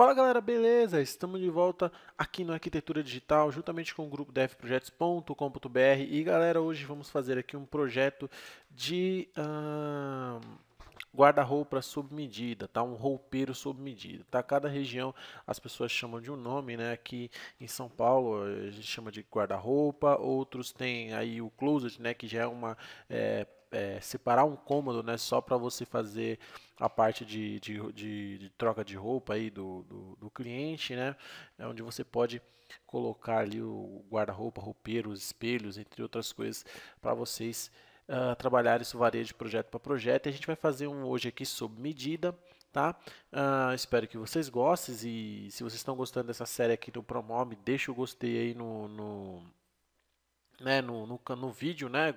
Fala galera, beleza? Estamos de volta aqui no Arquitetura Digital, juntamente com o grupo devprojetos.com.br e galera, hoje vamos fazer aqui um projeto de guarda-roupa sob medida, tá? Um roupeiro sob medida, tá? Cada região as pessoas chamam de um nome, né? Aqui em São Paulo eh, a gente chama de guarda-roupa, outros tem aí o closet, né? Que já é uma... É, é, separar um cômodo, né, só para você fazer a parte de, de, de, de troca de roupa aí do, do, do, cliente, né, é onde você pode colocar ali o guarda-roupa, roupeiros, espelhos, entre outras coisas, para vocês uh, ah, trabalhar isso varia de projeto para projeto. E a gente vai fazer um hoje aqui sob medida, tá? Uh, espero que vocês gostem e se vocês estão gostando dessa série aqui do Promome, deixa o gostei aí no, no né, no, no, no, vídeo, né?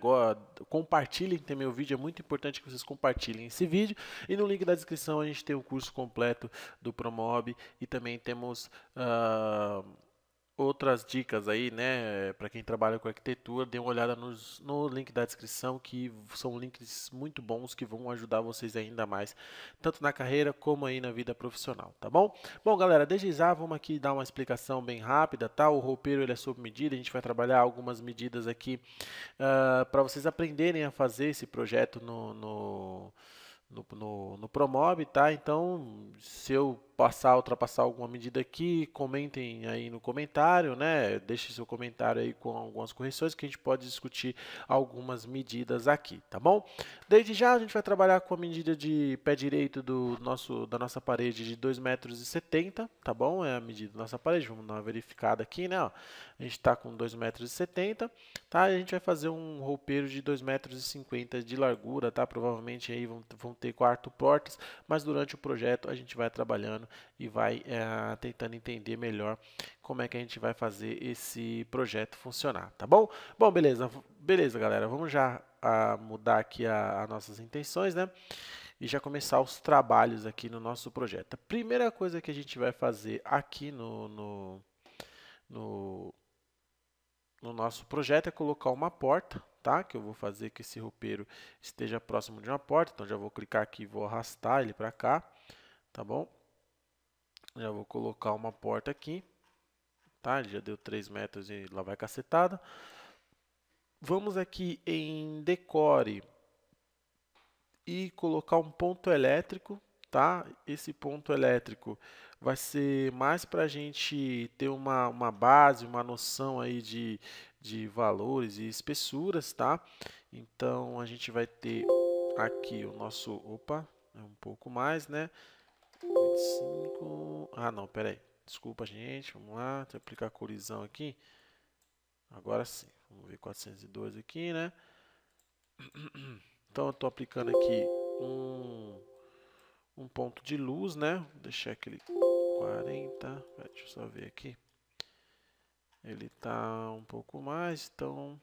Compartilhem também o vídeo, é muito importante que vocês compartilhem esse vídeo. E no link da descrição a gente tem o curso completo do Promob e também temos. Uh outras dicas aí, né, para quem trabalha com arquitetura, dê uma olhada nos, no link da descrição, que são links muito bons que vão ajudar vocês ainda mais, tanto na carreira como aí na vida profissional, tá bom? Bom, galera, desde já vamos aqui dar uma explicação bem rápida, tá? O roupeiro ele é sob medida, a gente vai trabalhar algumas medidas aqui uh, ah, para vocês aprenderem a fazer esse projeto no, no, no, no, no Promob, tá? Então, se eu passar, ultrapassar alguma medida aqui, comentem aí no comentário, né? Deixe seu comentário aí com algumas correções que a gente pode discutir algumas medidas aqui, tá bom? Desde já a gente vai trabalhar com a medida de pé direito do nosso, da nossa parede de 2,70 metros, tá bom? É a medida da nossa parede, vamos dar uma verificada aqui, né? Ó, a gente está com 2,70 metros, tá? a gente vai fazer um roupeiro de 2,50 metros de largura, tá? Provavelmente aí vão, vão ter quarto portas, mas durante o projeto a gente vai trabalhando e vai é, tentando entender melhor como é que a gente vai fazer esse projeto funcionar, tá bom? Bom, beleza, beleza, galera. Vamos já a, ah, mudar aqui as nossas intenções, né? E já começar os trabalhos aqui no nosso projeto. A primeira coisa que a gente vai fazer aqui no, no, no, no nosso projeto é colocar uma porta, Tá? Que eu vou fazer que esse roupeiro esteja próximo de uma porta. Então já vou clicar aqui e vou arrastar ele para cá, tá bom? Já vou colocar uma porta aqui. Tá, já deu 3 metros e lá vai cacetada. Vamos aqui em decore e colocar um ponto elétrico, tá? Esse ponto elétrico vai ser mais para a gente ter uma, uma base, uma noção aí de, de valores e espessuras, tá? Então, a gente vai ter aqui o nosso... Opa, é um pouco mais, né? 25. Ah, não, pera aí. Desculpa, gente. Vamos lá. Deixa eu aplicar a colisão aqui. Agora sim. Vamos ver 402 aqui, né? Então, eu estou aplicando aqui um, um ponto de luz, né? Vou deixar aquele 40. Deixa eu só ver aqui. Ele está um pouco mais, então...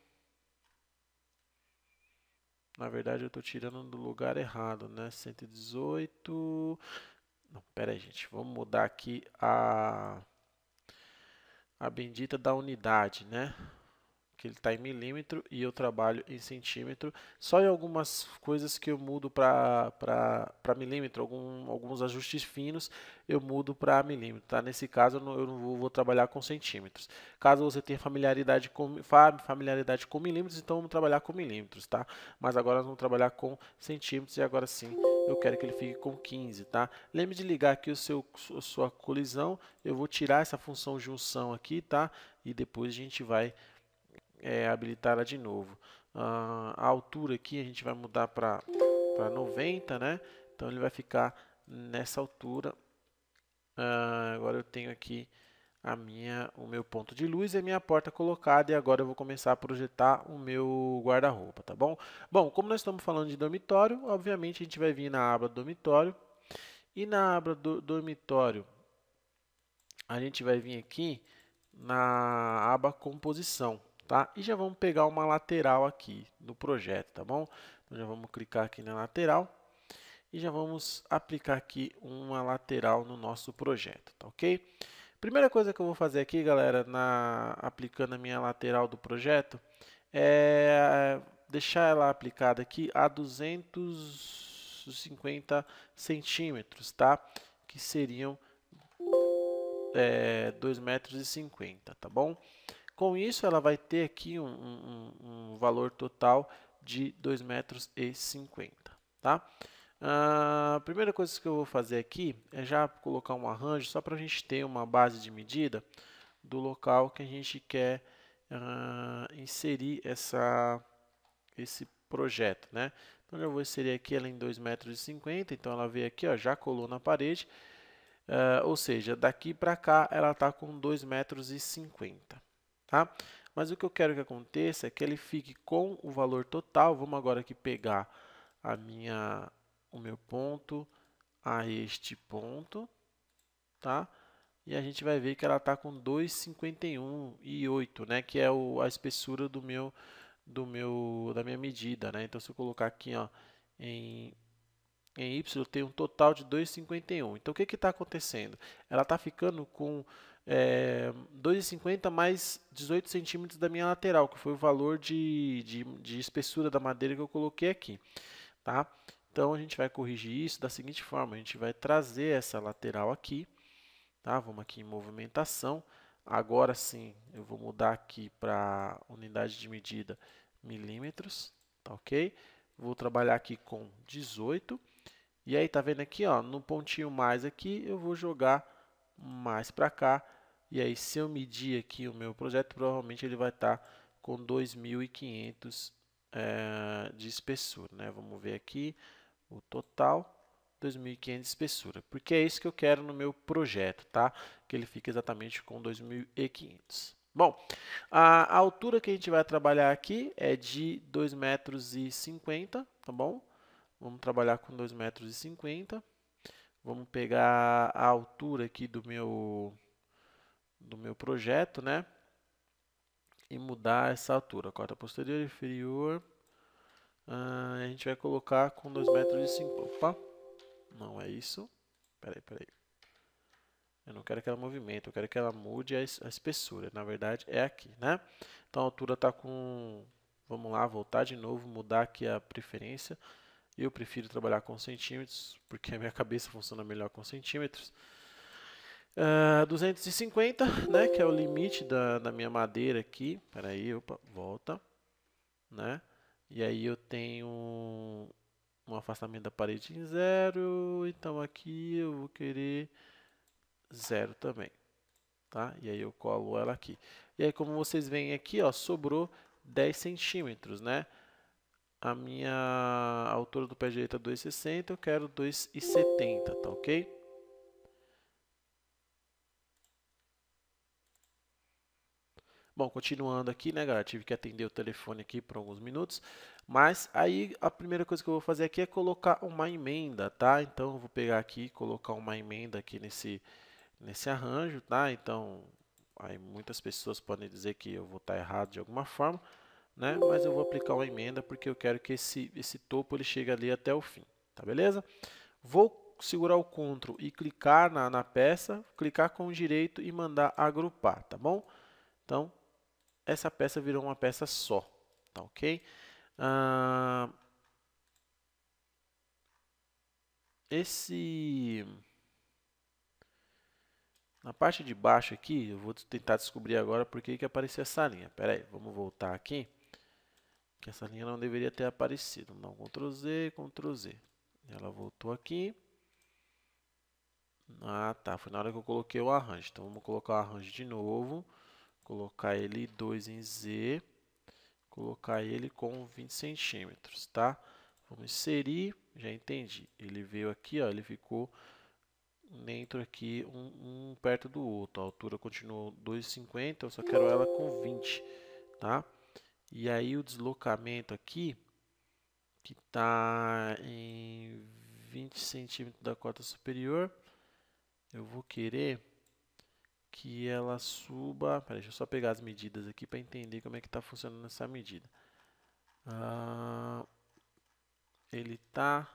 Na verdade, eu estou tirando do lugar errado, né? 118... Não, pera aí, gente. Vamos mudar aqui a, a bendita da unidade, né? que ele está em milímetro e eu trabalho em centímetro. Só em algumas coisas que eu mudo para milímetro, algum, alguns ajustes finos, eu mudo para milímetro. Tá? Nesse caso, eu não, eu não vou, vou, trabalhar com centímetros. Caso você tenha familiaridade com, familiaridade com milímetros, então vamos trabalhar com milímetros. Tá? Mas agora nós vamos trabalhar com centímetros e agora sim eu quero que ele fique com 15. Tá? Lembre de ligar aqui o seu, sua colisão. Eu vou tirar essa função junção aqui, tá? E depois a gente vai é, habilitar ela de novo. Ah, a altura aqui a gente vai mudar para 90, né? Então ele vai ficar nessa altura. Ah, agora eu tenho aqui a minha, o meu ponto de luz e a minha porta colocada e agora eu vou começar a projetar o meu guarda-roupa, tá bom? Bom, como nós estamos falando de dormitório, obviamente a gente vai vir na aba dormitório e na aba do dormitório a gente vai vir aqui na aba composição tá? E já vamos pegar uma lateral aqui no projeto, tá bom? Então já vamos clicar aqui na lateral e já vamos aplicar aqui uma lateral no nosso projeto, tá ok? Primeira coisa que eu vou fazer aqui, galera, na aplicando a minha lateral do projeto, é deixar ela aplicada aqui a 250 centímetros, tá? Que seriam é, 2,50 metros, tá bom? Com isso, ela vai ter aqui um, um, um valor total de 2,50 metros. Tá? Ah, a primeira coisa que eu vou fazer aqui é já colocar um arranjo só para a gente ter uma base de medida do local que a gente quer uh, inserir essa, esse projeto. Né? Então, eu vou inserir aqui ela em 2,50 metros, então ela veio aqui, ó, já colou na parede, uh, ou seja, daqui para cá ela está com 2,50 metros tá? Mas o que eu quero que aconteça é que ele fique com o valor total. Vamos agora aqui pegar a minha, o meu ponto a este ponto, tá? E a gente vai ver que ela está com 2,51,8, e né? Que é o, a espessura do meu, do meu, da minha medida, né? Então, se eu colocar aqui, ó, em em y tem um total de 2,51. Então, o que está acontecendo? Ela está ficando com é, 2,50 mais 18 centímetros da minha lateral, que foi o valor de, de, de, espessura da madeira que eu coloquei aqui, tá? Então, a gente vai corrigir isso da seguinte forma, a gente vai trazer essa lateral aqui, tá? Vamos aqui em movimentação, agora sim, eu vou mudar aqui para unidade de medida milímetros, tá ok? Vou trabalhar aqui com 18, e aí, tá vendo aqui, ó, no pontinho mais aqui, eu vou jogar mais para cá. E aí, se eu medir aqui o meu projeto, provavelmente ele vai estar tá com 2.500 é, eh, de espessura. Né? Vamos ver aqui o total. 2.500 de espessura, porque é isso que eu quero no meu projeto, tá? Que ele fique exatamente com 2.500. Bom, a altura que a gente vai trabalhar aqui é de 2,50 metros, tá bom? Vamos trabalhar com 2,50 metros. Vamos pegar a altura aqui do meu, do meu projeto, né? E mudar essa altura. Corda posterior, inferior. Ah, a gente vai colocar com 2,5 metros e cinco. Opa! Não é isso. Peraí, peraí. Eu não quero que ela movimente, eu quero que ela mude a, a espessura. Na verdade, é aqui, né? Então, a altura está com... Vamos lá, voltar de novo, mudar aqui a preferência. Eu prefiro trabalhar com centímetros, porque a minha cabeça funciona melhor com centímetros. Uh, ah, 250, né, que é o limite da, da minha madeira aqui. Peraí, opa, volta. Né? E aí eu tenho um afastamento da parede em zero, então aqui eu vou querer zero também, tá? E aí eu colo ela aqui. E aí como vocês veem aqui, ó, sobrou 10 centímetros, né? a minha altura do pé direito é 2,60, eu quero 2,70, tá ok? Bom, continuando aqui, né, galera? Tive que atender o telefone aqui por alguns minutos. Mas aí a primeira coisa que eu vou fazer aqui é colocar uma emenda, tá? Então eu vou pegar aqui e colocar uma emenda aqui nesse, nesse arranjo, tá? Então aí muitas pessoas podem dizer que eu vou estar errado de alguma forma né? Mas eu vou aplicar uma emenda porque eu quero que esse, esse topo ele chegue ali até o fim, tá beleza? Vou segurar o CTRL e clicar na, na peça, clicar com o direito e mandar agrupar, tá bom? Então, essa peça virou uma peça só, tá ok? Ah, esse... Na parte de baixo aqui, eu vou tentar descobrir agora por que, que apareceu essa linha. Pera aí, vamos voltar aqui que essa linha não deveria ter aparecido. Então, Ctrl Z, Ctrl Z. Ela voltou aqui. Ah, tá. Foi na hora que eu coloquei o arranjo. Então, vamos colocar o arranjo de novo. Colocar ele 2 em Z. Colocar ele com 20 centímetros, tá? Vamos inserir. Já entendi. Ele veio aqui, ó. Ele ficou dentro aqui, um, um perto do outro. A altura continuou 2,50. Eu só quero ela com 20, Tá? E aí o deslocamento aqui, que está em 20 centímetros da cota superior, eu vou querer que ela suba... Pera, deixa eu só pegar as medidas aqui para entender como é que está funcionando essa medida. Ah, ele está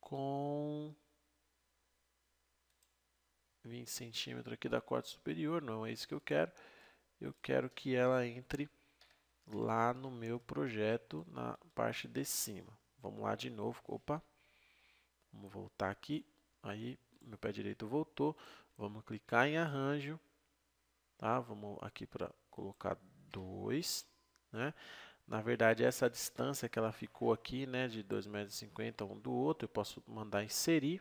com 20 centímetros aqui da cota superior, não é isso que eu quero. Eu quero que ela entre lá no meu projeto, na parte de cima. Vamos lá de novo, opa, vamos voltar aqui, aí meu pé direito voltou, vamos clicar em arranjo, tá? Vamos aqui para colocar 2, né? Na verdade, essa distância que ela ficou aqui, né, de 2,50 metros um do outro, eu posso mandar inserir,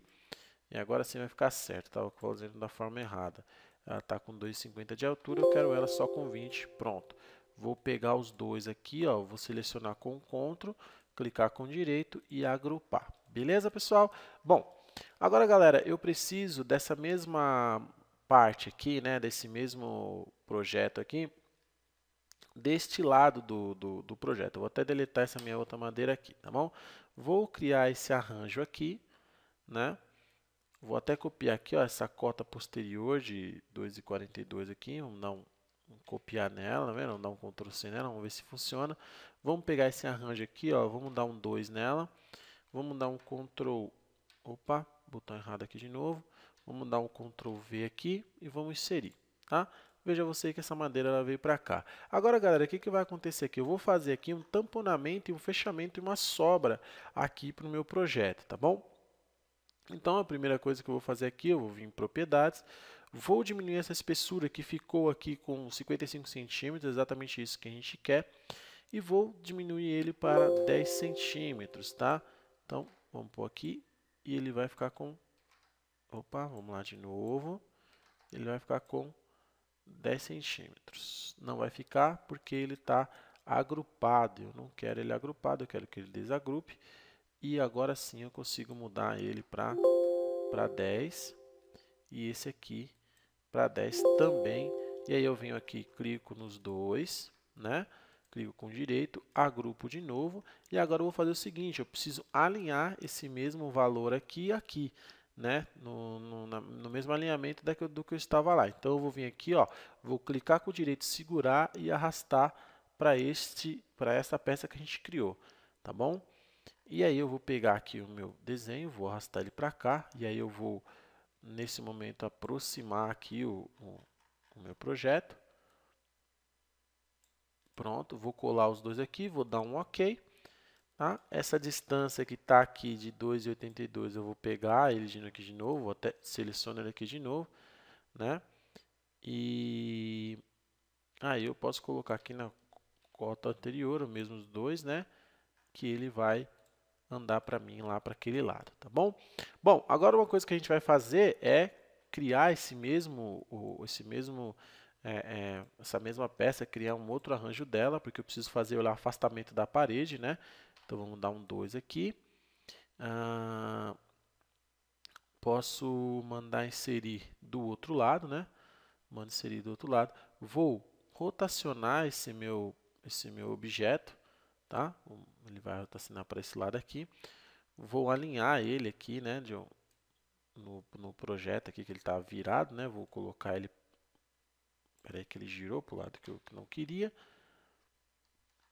e agora sim vai ficar certo, tá? estava fazendo da forma errada. Ela está com 2,50 de altura, eu quero ela só com 20, pronto. Vou pegar os dois aqui, ó, vou selecionar com CTRL, clicar com direito e agrupar. Beleza, pessoal? Bom, agora, galera, eu preciso dessa mesma parte aqui, né, desse mesmo projeto aqui, deste lado do, do, do projeto. vou até deletar essa minha outra madeira aqui, tá bom? Vou criar esse arranjo aqui, né? Vou até copiar aqui ó, essa cota posterior de 2,42 aqui, vamos dar um copiar nela, vendo? Né? Vamos dar um Ctrl C nela, vamos ver se funciona. Vamos pegar esse arranjo aqui, ó, vamos dar um 2 nela. Vamos dar um Ctrl, opa, botão errado aqui de novo. Vamos dar um Ctrl V aqui e vamos inserir, tá? Veja você que essa madeira ela veio para cá. Agora, galera, o que, que vai acontecer aqui? Eu vou fazer aqui um tamponamento, um fechamento e uma sobra aqui para o meu projeto, tá bom? Então, a primeira coisa que eu vou fazer aqui, eu vou vir em propriedades, Vou diminuir essa espessura que ficou aqui com 55 centímetros, exatamente isso que a gente quer. E vou diminuir ele para 10 centímetros, tá? Então, vamos pôr aqui e ele vai ficar com... Opa, vamos lá de novo. Ele vai ficar com 10 centímetros. Não vai ficar porque ele está agrupado. Eu não quero ele agrupado, eu quero que ele desagrupe. E agora sim eu consigo mudar ele para 10. E esse aqui para 10 também. E aí eu venho aqui, clico nos dois, né? Clico com direito, agrupo de novo. E agora eu vou fazer o seguinte, eu preciso alinhar esse mesmo valor aqui e aqui. Né? No, no, na, no, mesmo alinhamento da, do que eu estava lá. Então, eu vou vir aqui, ó, vou clicar com o direito, segurar e arrastar para este, para essa peça que a gente criou, tá bom? E aí eu vou pegar aqui o meu desenho, vou arrastar ele para cá, e aí eu vou nesse momento, aproximar aqui o, o, o meu projeto. Pronto, vou colar os dois aqui, vou dar um OK. Tá? Essa distância que está aqui de 2,82 eu vou pegar ele aqui de novo, vou até selecionar ele aqui de novo, né? E aí eu posso colocar aqui na cota anterior, o mesmo os dois, né? Que ele vai andar para mim lá para aquele lado, tá bom? Bom, agora uma coisa que a gente vai fazer é criar esse mesmo, esse mesmo é, é, essa mesma peça, criar um outro arranjo dela, porque eu preciso fazer o afastamento da parede, né? Então vamos dar um 2 aqui. Ah, posso mandar inserir do outro lado, né? Mando inserir do outro lado. Vou rotacionar esse meu, esse meu objeto tá? Ele vai raciocinar para esse lado aqui. Vou alinhar ele aqui, né, de, no, no projeto aqui que ele está virado, né? Vou colocar ele... Peraí que ele girou para o lado que eu não queria.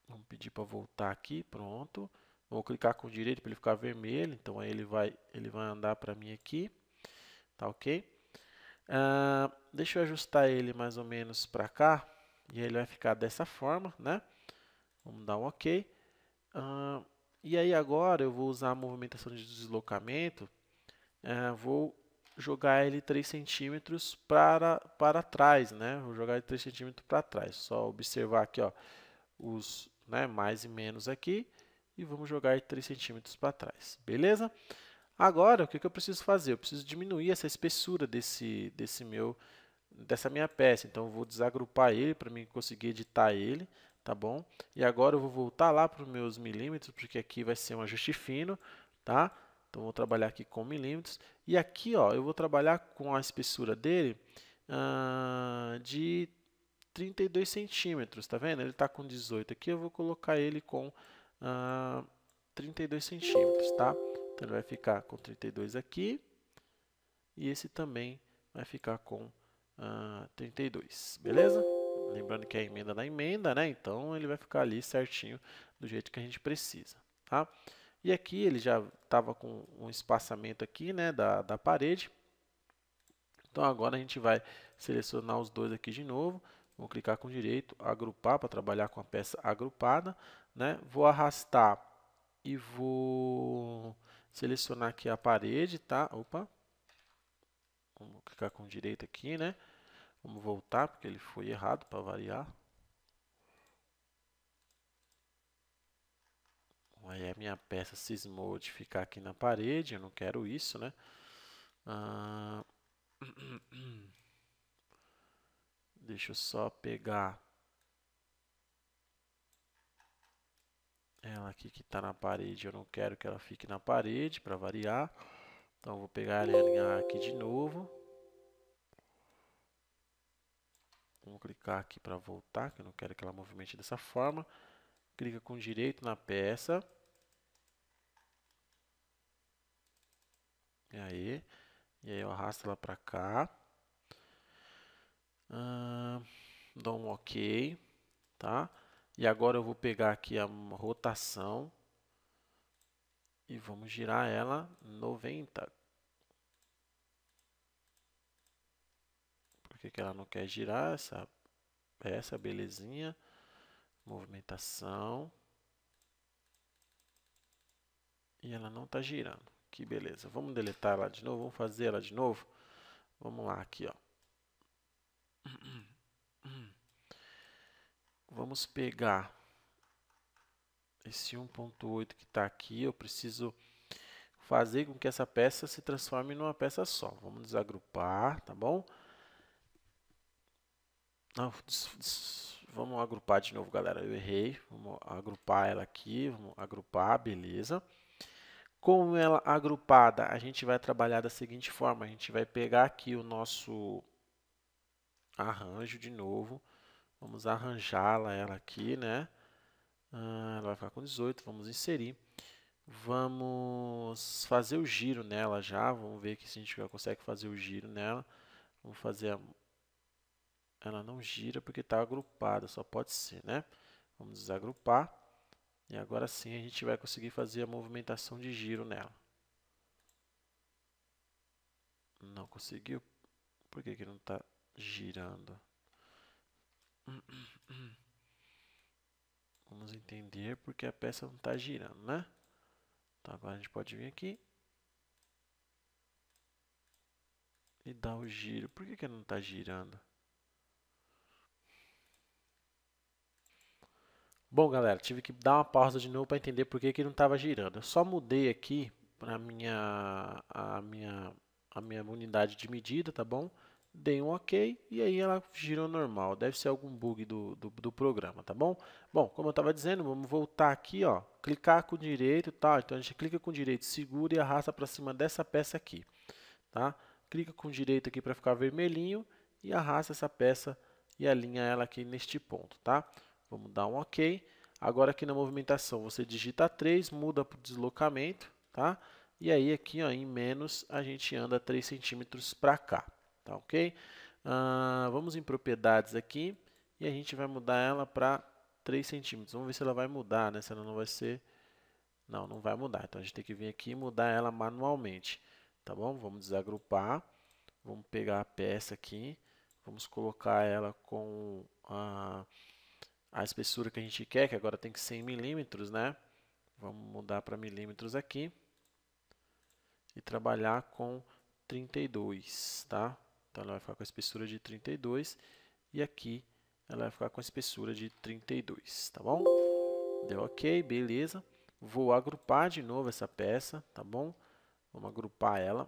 Vamos pedir para voltar aqui, Pronto. Vou clicar com o direito para ele ficar vermelho, então aí ele vai, ele vai andar para mim aqui, tá ok? Uh, deixa eu ajustar ele mais ou menos para cá, e ele vai ficar dessa forma, né? Vamos dar um OK. Uh, e aí agora eu vou usar a movimentação de deslocamento. Uh, vou jogar ele 3 centímetros para, para trás, né? Vou jogar ele 3 centímetros para trás. Só observar aqui, ó, os né, mais e menos aqui. E vamos jogar ele 3 centímetros para trás, beleza? Agora, o que, que eu preciso fazer? Eu preciso diminuir essa espessura desse, desse meu, dessa minha peça. Então, eu vou desagrupar ele para conseguir editar ele tá bom? E agora eu vou voltar lá para os meus milímetros, porque aqui vai ser um ajuste fino, tá? Então vou trabalhar aqui com milímetros. E aqui, ó, eu vou trabalhar com a espessura dele ah, de 32 centímetros, tá vendo? Ele está com 18 aqui, eu vou colocar ele com ah, 32 centímetros, tá? Então ele vai ficar com 32 aqui e esse também vai ficar com 32, ah, beleza? Lembrando que é a emenda da é emenda, né? Então ele vai ficar ali certinho do jeito que a gente precisa, tá? E aqui ele já estava com um espaçamento aqui, né, da, da parede. Então agora a gente vai selecionar os dois aqui de novo. Vou clicar com o direito, agrupar para trabalhar com a peça agrupada, né? Vou arrastar e vou selecionar aqui a parede, tá? Opa. Vamos clicar com o direito aqui, né? Vamos voltar, porque ele foi errado para variar. Aí a minha peça cismou de ficar aqui na parede, eu não quero isso, né? Ah, deixa eu só pegar ela aqui que está na parede, eu não quero que ela fique na parede, para variar. Então vou pegar ela aqui de novo. Vamos clicar aqui para voltar, que eu não quero que ela movimente dessa forma. Clica com direito na peça. E aí, e aí eu arrasto ela para cá. Ah, dou um OK, tá? E agora eu vou pegar aqui a rotação e vamos girar ela 90 que, que ela não quer girar essa peça, belezinha. Movimentação. E ela não está girando. Que beleza. Vamos deletar ela de novo, vamos fazer ela de novo. Vamos lá aqui, ó. Vamos pegar esse 1.8 que está aqui, eu preciso fazer com que essa peça se transforme numa peça só. Vamos desagrupar, tá bom? Não, vamos agrupar de novo, galera. Eu errei. Vamos agrupar ela aqui. Vamos agrupar, beleza. Com ela agrupada, a gente vai trabalhar da seguinte forma. A gente vai pegar aqui o nosso arranjo de novo. Vamos arranjá-la ela aqui, né? Ah, ela vai ficar com 18, vamos inserir. Vamos fazer o giro nela já. Vamos ver se a gente já consegue fazer o giro nela. Vamos fazer a ela não gira porque está agrupada, só pode ser, né? Vamos desagrupar e agora sim a gente vai conseguir fazer a movimentação de giro nela. Não conseguiu? Por que, que não está girando? Vamos entender porque a peça não está girando, né? Então agora a gente pode vir aqui e dar o giro. Por que, que não está girando? Bom, galera, tive que dar uma pausa de novo para entender por que, que não estava girando. Eu só mudei aqui para minha a minha a minha unidade de medida, tá bom? Dei um OK e aí ela girou normal. Deve ser algum bug do, do, do programa, tá bom? Bom, como eu estava dizendo, vamos voltar aqui, ó, clicar com o direito, tá? Então a gente clica com o direito, segura e arrasta para cima dessa peça aqui, tá? Clica com o direito aqui para ficar vermelhinho e arrasta essa peça e alinha ela aqui neste ponto, tá? Vamos dar um OK. Agora aqui na movimentação você digita 3, muda para o deslocamento, tá? E aí aqui ó, em menos a gente anda 3 centímetros para cá, tá ok? Uh, vamos em propriedades aqui e a gente vai mudar ela para 3 centímetros. Vamos ver se ela vai mudar, né? Se ela não vai ser... Não, não vai mudar. Então a gente tem que vir aqui e mudar ela manualmente, tá bom? Vamos desagrupar, vamos pegar a peça aqui, vamos colocar ela com a... Uh a espessura que a gente quer, que agora tem que ser em milímetros, né? Vamos mudar para milímetros aqui e trabalhar com 32, tá? Então ela vai ficar com a espessura de 32 e aqui ela vai ficar com a espessura de 32, tá bom? Deu ok, beleza. Vou agrupar de novo essa peça, tá bom? Vamos agrupar ela.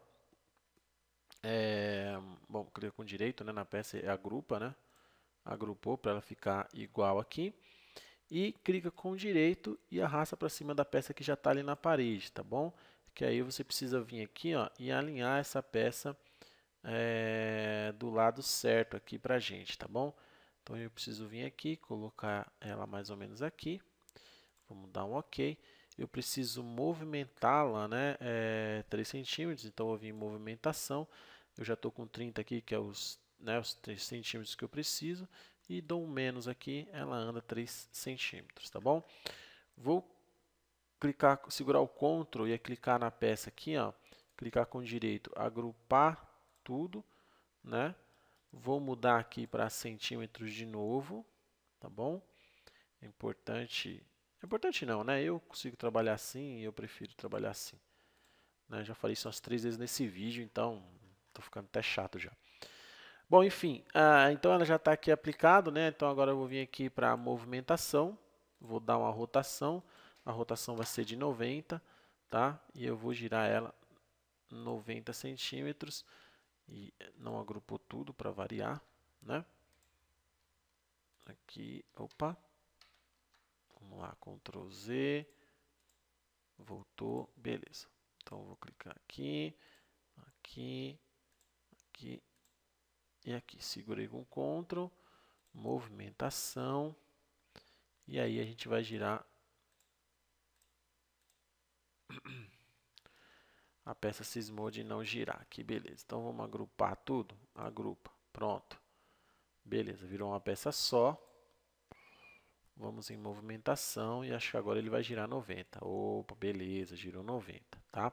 É, bom, clica com direito né, na peça e é, agrupa, né? agrupou para ela ficar igual aqui. E clica com o direito e arrasta para cima da peça que já está ali na parede, tá bom? Que aí você precisa vir aqui ó, e alinhar essa peça é, do lado certo aqui para a gente, tá bom? Então eu preciso vir aqui, colocar ela mais ou menos aqui. Vamos dar um OK. Eu preciso movimentá-la né, é, eh, 3 centímetros, então eu vim em movimentação. Eu já estou com 30 aqui, que é os né, os 3 centímetros que eu preciso, e dou um menos aqui, ela anda 3 centímetros, tá bom? Vou clicar, segurar o Ctrl e clicar na peça aqui, ó, clicar com direito, agrupar tudo, né? Vou mudar aqui para centímetros de novo, tá bom? É importante, é importante não, né? Eu consigo trabalhar assim e eu prefiro trabalhar assim. Né? Já falei isso umas três vezes nesse vídeo, então tô ficando até chato já. Bom, enfim, ah, então ela já está aqui aplicado, né? Então agora eu vou vir aqui para a movimentação, vou dar uma rotação, a rotação vai ser de 90, tá? E eu vou girar ela 90 centímetros e não agrupou tudo para variar, né? Aqui, opa, vamos lá, Ctrl Z, voltou, beleza. Então vou clicar aqui, aqui, aqui e aqui, segurei com Ctrl, movimentação. E aí a gente vai girar a peça cismou de não girar Que beleza. Então vamos agrupar tudo, agrupa, pronto. Beleza, virou uma peça só. Vamos em movimentação e acho que agora ele vai girar 90. Opa, beleza, girou 90, tá?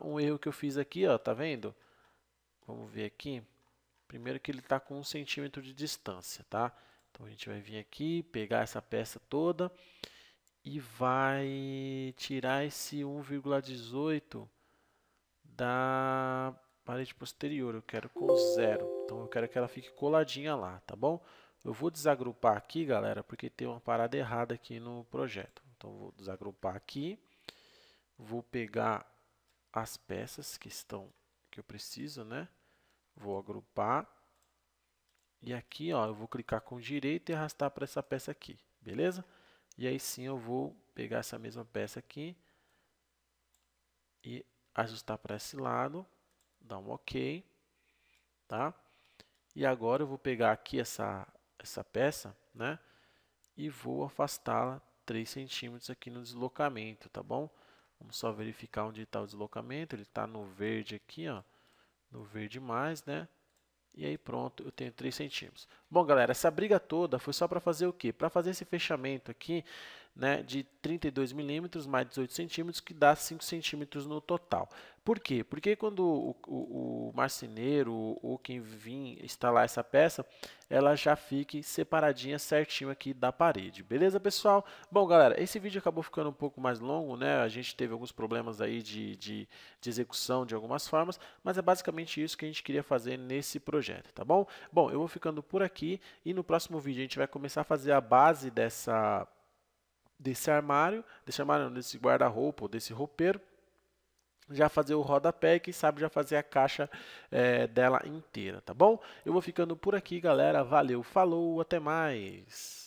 Uh, um erro que eu fiz aqui, ó, tá vendo? Vamos ver aqui. Primeiro que ele está com um centímetro de distância, tá? Então a gente vai vir aqui, pegar essa peça toda e vai tirar esse 1,18 da parede posterior. Eu quero com zero. Então eu quero que ela fique coladinha lá, tá bom? Eu vou desagrupar aqui, galera, porque tem uma parada errada aqui no projeto. Então vou desagrupar aqui. Vou pegar as peças que estão que eu preciso, né? Vou agrupar. E aqui, ó, eu vou clicar com direito e arrastar para essa peça aqui, beleza? E aí sim eu vou pegar essa mesma peça aqui e ajustar para esse lado, dar um OK, tá? E agora eu vou pegar aqui essa, essa peça, né? E vou afastá-la 3 centímetros aqui no deslocamento, tá bom? Vamos só verificar onde está o deslocamento, ele está no verde aqui, ó no verde mais, né? E aí pronto, eu tenho 3 centímetros. Bom, galera, essa briga toda foi só para fazer o quê? Para fazer esse fechamento aqui né, de 32 milímetros mais 18 centímetros, que dá 5 centímetros no total. Por quê? Porque quando o, o, o marceneiro ou quem vir instalar essa peça, ela já fique separadinha certinho aqui da parede. Beleza, pessoal? Bom, galera, esse vídeo acabou ficando um pouco mais longo, né? A gente teve alguns problemas aí de, de, de execução de algumas formas, mas é basicamente isso que a gente queria fazer nesse projeto, tá bom? Bom, eu vou ficando por aqui e no próximo vídeo a gente vai começar a fazer a base dessa desse armário, desse armário não, desse guarda-roupa ou desse roupeiro, já fazer o rodapé e quem sabe já fazer a caixa é, dela inteira, tá bom? Eu vou ficando por aqui, galera. Valeu, falou, até mais!